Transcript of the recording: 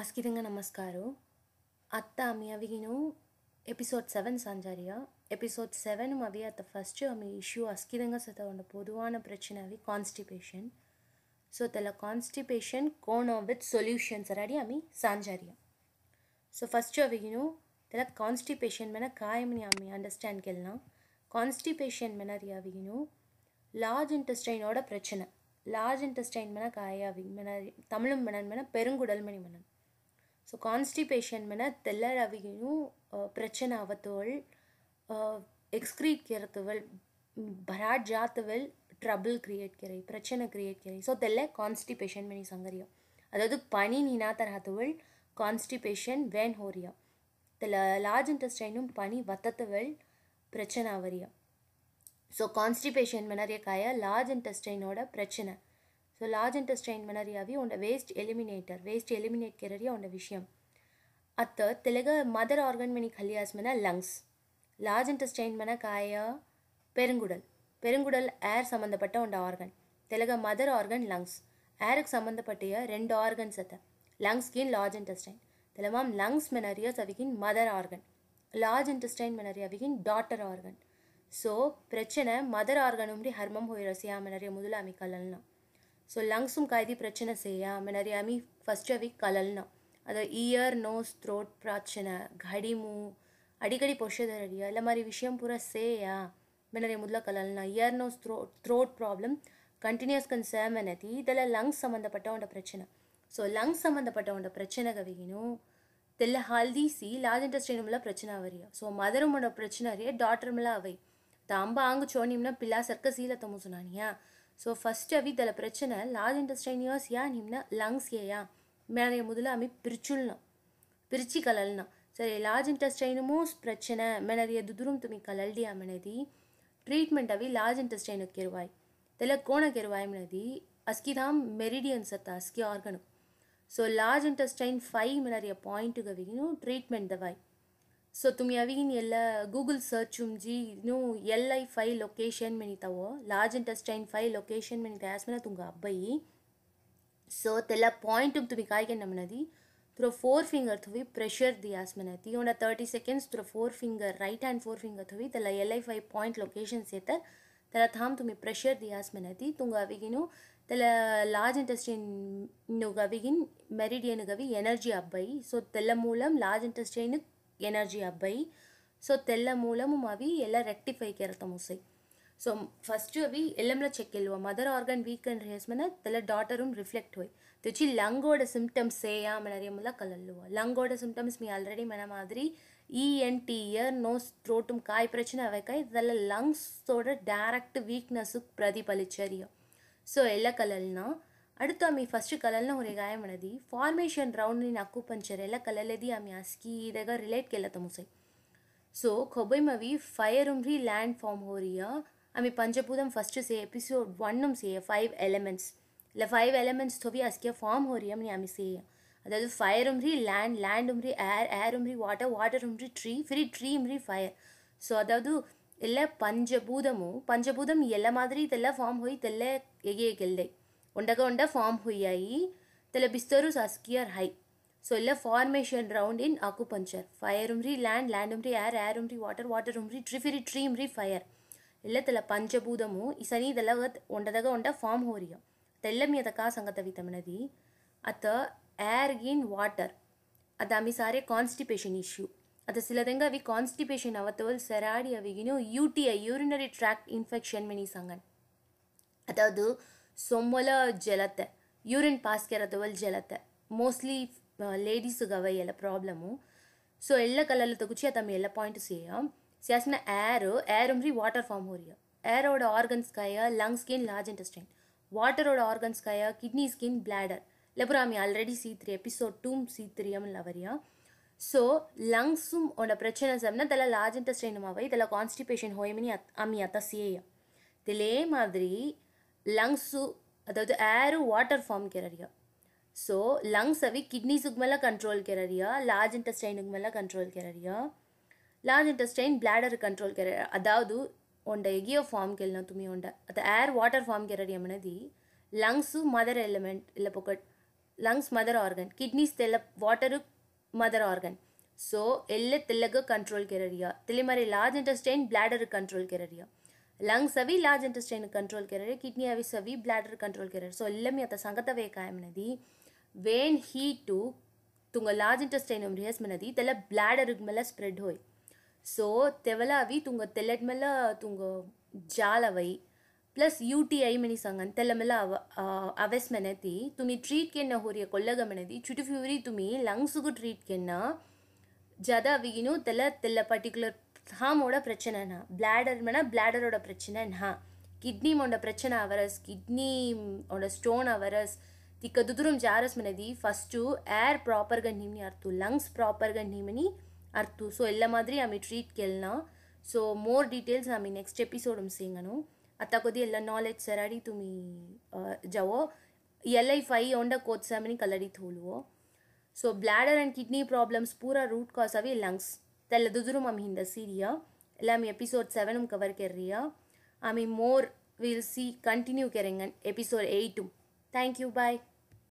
அஸ்கிதங்க நமஸ்காரம் அத்தை அமையவினும் எபிசோட் செவன் சாஞ்சாரியா எபிசோட் செவன் அவி அத்த ஃபஸ்ட்டு அமி இஷ்யூ அஸ்கிதங்க சத்தோட பொதுவான பிரச்சனை கான்ஸ்டிபேஷன் ஸோ தெல கான்ஸ்டிபேஷன் கோனோ வித் சொல்யூஷன்ஸ் ரெடி அமி சாஞ்சாரியா ஸோ ஃபஸ்ட்டு அவிகினும் தெல கான்ஸ்டிபேஷன் மேனா காயம்னி அமி அண்டர்ஸ்டாண்ட் கேள்லாம் கான்ஸ்டிபேஷன் மெனரி அவிகினும் லார்ஜ் இன்டெஸ்டைனோட பிரச்சனை லார்ஜ் இன்டெஸ்டைன் மேனா காயாவி மெனரி தமிழும் மெனன் மேனா பெருங்குடல் மணி மனன் ஸோ ಸೊ ಕಾನ್ಸ್ಟಿಪೇಷನ್ ತೆಲ್ಲರವಿಗೂ பிரச்சனை ஆவத்தவள் எக்ஸ்க்ரீட் கிறத்தவள் ભરાટ ஜாத்தவள் ட்ரபிள் கிரியேட் கிரை பிரச்சனை கிரியேட் கிரை ஸோ தெல்ல கான்ஸ்டிபேஷன் மெனி சங்கரியம் அதாவது பனி நீனா ஹாத்தவள் கான்ஸ்டிபேஷன் வேன் ஹோரியா தெல்ல லார்ஜ் இன்டெஸ்டைனும் பனி வத்தத்தவள் பிரச்சனை அவரியா ஸோ கான்ஸ்டிபேஷன் காய லார்ஜ் இன்டெஸ்டைனோட பிரச்சனை ஸோ லார்ஜ் இன்டெஸ்டைன் மினரி உண்ட வேஸ்ட் எலிமினேட்டர் வேஸ்ட் எலிமினேட் కెరరియా உண்ட விஷயம் அத்த தெலுக மதர் ஆர்கன் మిని கல்யாஸ் మిన லங்ஸ் லார்ஜ் இன்டெஸ்டைன் மின காய பெருங்குடல் பெருங்குடல் ஏர் சம்மந்தப்பட்ட உண்ட ஆர்கன் தெலுக மதர் ஆர்கன் லங்ஸ் ஏருக்கு சம்மந்தப்பட்டிய ரெண்டு ஆர்கன்ஸ் அத்த கீன் லார்ஜ் இன்டஸ்டைன் தெலமாம் லங்ஸ் மெனரியாஸ் அவிகின் மதர் ஆர்கன் லார்ஜ் இன்டஸ்டைன் மெனரியா அவிகின் டாட்டர் ஆர்கன் ஸோ பிரச்சனை மதர் ஆர்கனும் ஹர்மம் ஹோய் ரசியா மெனரிய ముదుల அமைக்கலாம் ஸோ లంగ్స్ సుంకాయిది ప్రచనసేయ మెనరియామి ఫస్ట్ అవి కలల్న அது இயர் நோஸ் த்ரோட் பிராச்சனை கடிமு அடிக்கடி பொஷதரியா இல்லை மாதிரி விஷயம் பூரா சேயா மினரே முதல்ல கலல்னா ear nose throat throat problem continues concern ಅನ್ನತಿ ಇದೆಲ್ಲ ಲಂಗ್ಸ್ ಸಂಬಂಧಪಟ್ಟ ಒಂದು ಪ್ರಚನೆ ಸೊ ಲಂಗ್ಸ್ ಸಂಬಂಧಪಟ್ಟ ಒಂದು ಪ್ರಚನೆಗವೇನು తెల్ల హల్దీ సి లాజెంట శ్రేణుల ప్రచన అవరియ సో మదరు మన ప్రచన రే డాటర్ మిల అవై తాంబ ఆంగు చోనిమ్న పిల్ల సర్కసీల తమ్ముసునానియా ಫಸ್ಟವಿ ದಲ ಪ್ರಚನೆ ಲಾರ್ಜ್ ಇಂಟೆಸ್ಟೈನಿಯಸ್ ಯಾ ನಿಮ್ನ ಲಂಗ್ಸ್ಗೆ ಯಾ ಮೇಳೆಯ ಮೊದಲು ಅಮಿ ಪಿರ್ಚುಲ್ನ ಪಿರ್ಚಿ ಕಲಲ್ನ ಸರಿ ಲಾರ್ಜ್ ಇಂಟೆಸ್ಟೈನಮೋಸ್ ಪ್ರಚನೆ ಮೇಳರಿಯ ದುದುರುಮ್ ತುಮಿ ಕಲಲ್ಡಿಯ ಮಣದಿ ಟ್ರೀಟ್ಮೆಂಟ್ ಅವಿ ಲಾರ್ಜ್ ಇಂಟೆಸ್ಟೈನ್ ಕೆರುವಾಯ್ ತೆಲ ಕೋಣ ಕೆರುವಾಯ್ ಮಣದಿ ಅಸ್ಕಿಧಾಮ್ ಮೆರಿಡಿಯನ್ಸ್ ಅತ್ತ ಅಸ್ಕಿ organ so large intestine five ಮೇಳರಿಯ ಪಾಯಿಂಟ್ ಗವಿಗಿನು ಟ್ರೀಟ್ಮೆಂಟ್ ದವಾಯ್ ಸೊ तुम्ही ಯಾವೀಗಿನ ಎಲ್ಲ ಗೂಗಲ್ ಸರ್ಚ್ ಉಮ್ಜಿ ಇನ್ನು ಎಲ್ ಐ ಫೈ ಲೊಕೇಶನ್ ಮೆನಿತಾವೋ ಲಾರ್ಜ್ ಇಂಟೆಸ್ಟೈನ್ ಫೈ ಲೊಕೇಶನ್ ಮೆನಿತ ಯಾಸ್ಮನ ತುಂಗ ಅಬ್ಬಯಿ ಸೊ ತೆಲ್ಲ ಪಾಯಿಂಟ್ तुम्ही ಕಾಯ್ಗೆ ನಮ್ಮನದಿ ತುರ ಫೋರ್ ಫಿಂಗರ್ ಥವಿ ಪ್ರೆಷರ್ ದಿ ಯಾಸ್ಮನ ತಿ ಒಂಡ ತರ್ಟಿ ಸೆಕೆಂಡ್ಸ್ ತುರ four finger right hand four finger ಥವಿ ತೆಲ್ಲ L I five point location ಸೇತ ತೆಲ್ಲ ಥಾಮ್ तुम्ही ಪ್ರೆಷರ್ ದಿ ಯಾಸ್ಮನ ತಿ ತುಂಗ ಅವಿಗಿನು ತೆಲ್ಲ ಲಾರ್ಜ್ ಇಂಟೆಸ್ಟೈನ್ ಗವಿಗಿನ್ ಮೆರಿಡಿಯನ್ ಗವಿ ಎನರ್ಜಿ ಅಬ್ಬಯಿ ಸೊ ತೆಲ್ಲ ಮೂಲಂ ಲಾರ್ಜ್ ಇಂಟೆಸ್ಟೈನ್ ఎనర్జీ అబ్బాయి సో తెల్ల మూలము అవి ఎలా రెక్టిఫై కెరతం వస్తాయి సో ఫస్ట్ అవి ఎల్లంలో చెక్కెల్వ మదర్ ఆర్గన్ వీక్ అండ్ హేస్మన తెల్ల డాటరున్ రిఫ్లెక్ట్ అయ్యి తెచ్చి లంగోడ సిమ్టమ్స్ సేయా మన రేముల కలల్లువ లంగోడ సిమ్టమ్స్ మీ ఆల్రెడీ మన మాదిరి ఈఎన్టీ ఇయర్ నోస్ త్రోటు కాయ ప్రచన అవకాయ తెల్ల లంగ్స్ తోడ డైరెక్ట్ వీక్నెస్ ప్రతిఫలిచర్య సో ఎల్ల కలల్నా அடுத்து ஆமி ஃபஸ்ட்டு கலர்னு ஒரு காயம் அனதி ஃபார்மேஷன் ரவுண்ட் நீ அக்கு பஞ்சர் எல்லாம் கலர்லேயே ஆமி அஸ்கி இதாக ரிலேட் கேள்வி முசை ஸோ கொபைமவி ஃபயர் உம்ரி லேண்ட் ஃபார்ம் ஹோரியா ஆமி பஞ்சபூதம் ஃபஸ்ட்டு செய்ய எபிசோட் ஒன்னும் செய்ய ஃபைவ் எலமெண்ட்ஸ் இல்லை ஃபைவ் எலமெண்ட்ஸ் தோவி அஸ்கிய ஃபார்ம் ஹோரியம் நீ ஆமி செய்ய அதாவது ஃபயர் உம்ரி லேண்ட் லேண்ட் உம்ரி ஏர் ஏர் உம்ரி வாட்டர் வாட்டர் உம்ரி ட்ரீ ஃப்ரீ ட்ரீ உம்ரி ஃபயர் ஸோ அதாவது இல்லை பஞ்சபூதமும் பஞ்சபூதம் எல்லா மாதிரி இதெல்லாம் ஃபார்ம் ஹோய் தெல்ல எகே கெல்லை ఉండగా ఉండ ఫామ్ హుయ్యాయి తలబిస్తారు సస్కియర్ హై ಸೊಲ್ಲ formation round in acupuncture fire ಉಮ್ರಿ ಲ್ಯಾಂಡ್ ಲ್ಯಾಂಡ್ ಉಮ್ರಿ ಏರ್ ಏರ್ ಉಮ್ರಿ ವಾಟರ್ ವಾಟರ್ ಉಮ್ರಿ ಟ್ರಿಫಿರಿ ಟ್ರೀ ಉಮ್ರಿ ಫೈರ್ ಎಲ್ಲ ತಲ ಪಂಚಭೂತಮು ಈ ಸನಿ ಇದೆಲ್ಲ ಒಂಡದಾಗ ಒಂಡ ಫಾರ್ಮ್ ಹೋರಿಯ ತೆಲ್ಲ ಮಿ ಅದಕ್ಕ ಸಂಗತವಿ ತಮಿಳದಿ ಅತ ಏರ್ ಇನ್ వాటర్ ಅದು ಅಮಿ ಸಾರೆ ಕಾನ್ಸ್ಟಿಪೇಷನ್ ಇಶ್ಯೂ ಅದು ಸಿಲದಂಗ ಅವಿ ಕಾನ್ಸ್ಟಿಪೇಷನ್ ಅವತ್ತೋಲ್ ಸೆರಾಡಿ ಅವಿಗಿನೂ U T I urinary tract infection ಮಿನಿ சொம்மல ಜಲತೆ யூரின் பாஸ்கிறதுவல் ಕೆರತವಲ್ ಜಲತೆ ಮೋಸ್ಟ್ಲಿ ಲೇಡೀಸ್ಗವ ಎಲ್ಲ ಪ್ರಾಬ್ಲಮು ಸೊ ಎಲ್ಲ ಕಲ್ಲಲ್ಲಿ ತಗುಚಿ ತಮ್ಮ ಎಲ್ಲ ಪಾಯಿಂಟ್ ಸೇಯ ಸಿಯಾಸ್ನ ಏರ್ ಏರ್ ಅಂಬ್ರಿ ವಾಟರ್ ಫಾರ್ಮ್ ಹೋರಿಯ ஏரோட ஆர்கன்ஸ் காய லங் ஸ்கின் லார்ஜ் இன்டெஸ்டைன் வாட்டரோட ஆர்கன்ஸ் கிட்னி ஸ்கின் பிளாடர் ஆமி ஆல்ரெடி சி த்ரீ எபிசோட் டூம் சி த்ரீயம் லவரியா ஸோ லங்ஸும் உன்னோட பிரச்சனை சம்னா தலை லார்ஜ் அவை இதில் கான்ஸ்டிபேஷன் ஹோயமினி அத் அம்மி அத்தா சிஏயா இதே மாதிரி லங்ஸு அதாவது ஏரு வாட்டர் ஃபார்ம் கேரரியா ஸோ லங்ஸ் அவி கிட்னிஸுக்கு மேலே கண்ட்ரோல் கேரரியா லார்ஜ் இன்டஸ்டைனுக்கு மேலே கண்ட்ரோல் கேரரியா லார்ஜ் இன்டஸ்டைன் பிளாடரு கண்ட்ரோல் கேர அதாவது உண்ட எகியோ ஃபார்ம் கேள்னா துமி உண்ட அது ஏர் வாட்டர் ஃபார்ம் கேரரியா மனதி லங்ஸு மதர் எலிமெண்ட் இல்லை போக்கட் லங்ஸ் மதர் ஆர்கன் கிட்னிஸ் தெல்ல வாட்டரு மதர் ஆர்கன் ஸோ எல்ல தெல்லக கண்ட்ரோல் கேரரியா தெளிமறை லார்ஜ் இன்டஸ்டைன் பிளாடரு கண்ட்ரோல் கேரரியா लंग्स हवी लार्ज इंटेस्टाइन कंट्रोल केलं रे किडनी हवी सवी ब्लॅडर कंट्रोल केलं सो इल्ल मी आता सांगत आहे काय म्हणदी वेन ही टू तुंगा लार्ज इंटेस्टाइन रिहस म्हणदी त्याला ब्लॅडर मला स्प्रेड होय सो तेवला हवी तुंगा तेलट मला तुंगा जाल हवी ಪ್ಲಸ್ ಯು ಟಿ ಐ ಮಣಿ ಸಂಗನ್ ತೆಲ್ಲಮೆಲ್ಲ ಅವ ಅವೆಸ್ ಮೆನೆತಿ ತುಮಿ ಟ್ರೀಟ್ ಕೆನ್ನ ಹೊರಿಯ ಕೊಲ್ಲಗ ಮೆನೆದಿ ಚುಟು ಫ್ಯೂರಿ ತುಮಿ ಲಂಗ್ಸ್ಗು ಟ್ರೀಟ್ ಕೆನ್ನ ಜದ ಅವಿಗಿನು ತೆಲ್ಲ ತೆಲ್ಲ ಪರ್ಟಿಕ್ಯುಲರ್ ஹாமோட பிரச்சனை நான் பிளாடர்னா பிளாடரோட பிரச்சனை நான் ಕಿಡ್ನಿ ಮೊಂಡ ಪ್ರಚನ ಅವರಸ್ ಕಿಡ್ನಿ ಒಂಡ ಸ್ಟೋನ್ ಅವರಸ್ ತಿಕ್ಕ ದುದುರುಂ ಜಾರಸ್ ಮನದಿ ಫಸ್ಟು ಏರ್ ಪ್ರಾಪರ್ಗ ನಿಮ್ನಿ ಅರ್ತು ಲಂಗ್ಸ್ ಪ್ರಾಪರ್ಗ ನಿಮ್ನಿ ಅರ್ತು ಸೊ ಎಲ್ಲ ಮಾದರಿ ಆమె ಟ್ರೀಟ್ ಕೆಲ್ನ ಸೊ ಮೋರ್ ಡೀಟೇಲ್ಸ್ ಆమె ನೆಕ್ಸ್ಟ್ ಎಪಿಸೋಡ್ ಸಿಂಗನು ಅತ್ತ ಕೊದಿ ಎಲ್ಲ ನಾಲೆಜ್ ಸರಾಡಿ ತುಮಿ ಜವೋ ಎಲ್ಲ ಫೈ ಒಂಡ ಕೋತ್ ಸಾಮನಿ ಕಲ್ಲಡಿ ಥೋಲುವೋ so bladder and kidney problems ಪೂರ ರೂಟ್ ಕಾಸ್ ಅವೆ ಲಂಗ್ಸ್ தெல்ல துதுரும் அமி இந்த சீரியா எல்லாமே எபிசோட் செவனும் கவர் கேர்றியா I mean more will see continue கேரிங்கன் எபிசோட் எயிட்டும் தேங்க்யூ பாய்